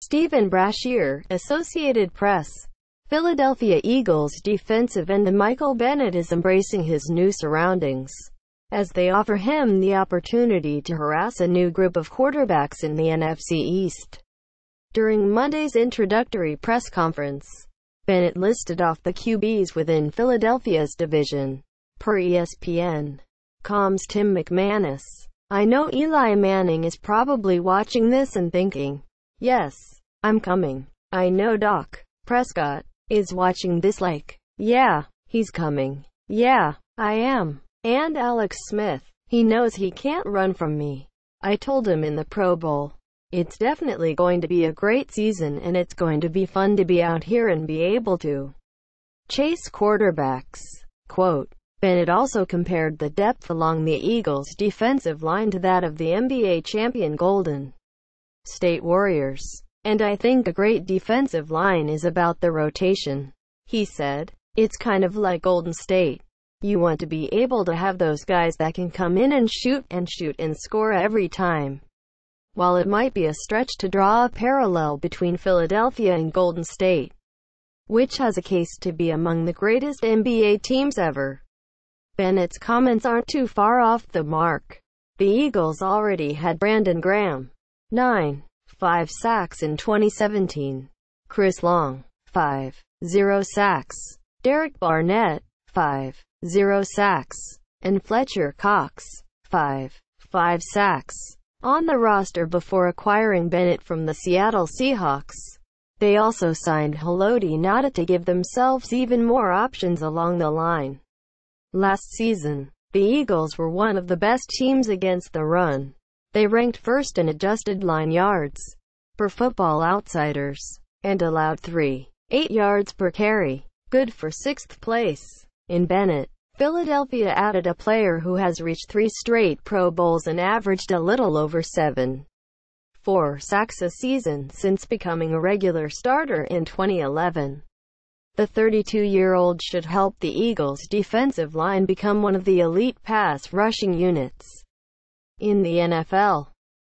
Stephen Brashear, Associated Press. Philadelphia Eagles defensive end Michael Bennett is embracing his new surroundings as they offer him the opportunity to harass a new group of quarterbacks in the NFC East. During Monday's introductory press conference, Bennett listed off the QBs within Philadelphia's division. Per ESPN, Comms, Tim McManus. I know Eli Manning is probably watching this and thinking, yes, I'm coming. I know Doc Prescott is watching this like, yeah, he's coming. Yeah, I am. And Alex Smith. He knows he can't run from me. I told him in the Pro Bowl. It's definitely going to be a great season and it's going to be fun to be out here and be able to chase quarterbacks. Quote, Bennett also compared the depth along the Eagles' defensive line to that of the NBA champion Golden State Warriors. And I think a great defensive line is about the rotation, he said. It's kind of like Golden State. You want to be able to have those guys that can come in and shoot and shoot and score every time. While it might be a stretch to draw a parallel between Philadelphia and Golden State, which has a case to be among the greatest NBA teams ever, Bennett's its comments aren't too far off the mark. The Eagles already had Brandon Graham, 9, 5 sacks in 2017. Chris Long, 5, 0 sacks. Derek Barnett, 5, 0 sacks. And Fletcher Cox, 5, 5 sacks. On the roster before acquiring Bennett from the Seattle Seahawks. They also signed Haloti Nada to give themselves even more options along the line. Last season, the Eagles were one of the best teams against the run. They ranked first in adjusted line yards per football outsiders and allowed 3.8 yards per carry, good for sixth place. In Bennett, Philadelphia added a player who has reached three straight Pro Bowls and averaged a little over seven four sacks a season since becoming a regular starter in 2011. The 32-year-old should help the Eagles' defensive line become one of the elite pass-rushing units in the NFL.